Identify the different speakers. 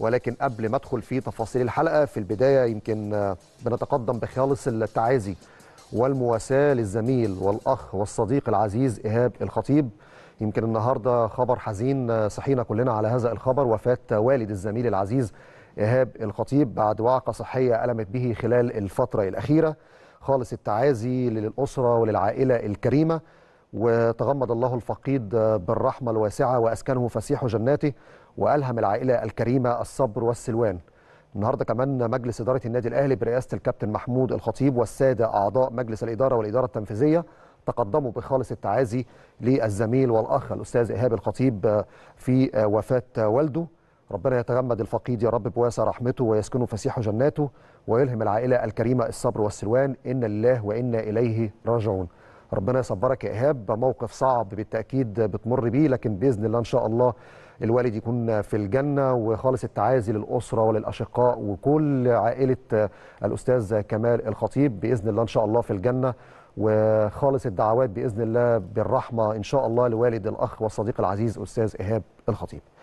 Speaker 1: ولكن قبل ما ادخل في تفاصيل الحلقه في البدايه يمكن بنتقدم بخالص التعازي والمواساه للزميل والاخ والصديق العزيز ايهاب الخطيب يمكن النهارده خبر حزين صحينا كلنا على هذا الخبر وفاه والد الزميل العزيز ايهاب الخطيب بعد وعكه صحيه المت به خلال الفتره الاخيره خالص التعازي للاسره وللعائله الكريمه وتغمد الله الفقيد بالرحمه الواسعه واسكنه فسيح جناته وألهم العائلة الكريمة الصبر والسلوان النهارده كمان مجلس إدارة النادي الأهلي برئاسة الكابتن محمود الخطيب والسادة أعضاء مجلس الإدارة والإدارة التنفيذية تقدموا بخالص التعازي للزميل والأخ الأستاذ إيهاب الخطيب في وفاة والده ربنا يتغمد الفقيد يا رب بواسع رحمته ويسكنه فسيح جناته ويلهم العائلة الكريمة الصبر والسلوان إن لله وإنا إليه راجعون ربنا يصبرك يا إيهاب موقف صعب بالتأكيد بتمر بيه لكن بإذن الله إن شاء الله الوالد يكون في الجنه وخالص التعازي للاسره وللاشقاء وكل عائله آه، الاستاذ كمال الخطيب باذن الله ان شاء الله في الجنه وخالص الدعوات باذن الله بالرحمه ان شاء الله لوالد الاخ والصديق العزيز استاذ ايهاب الخطيب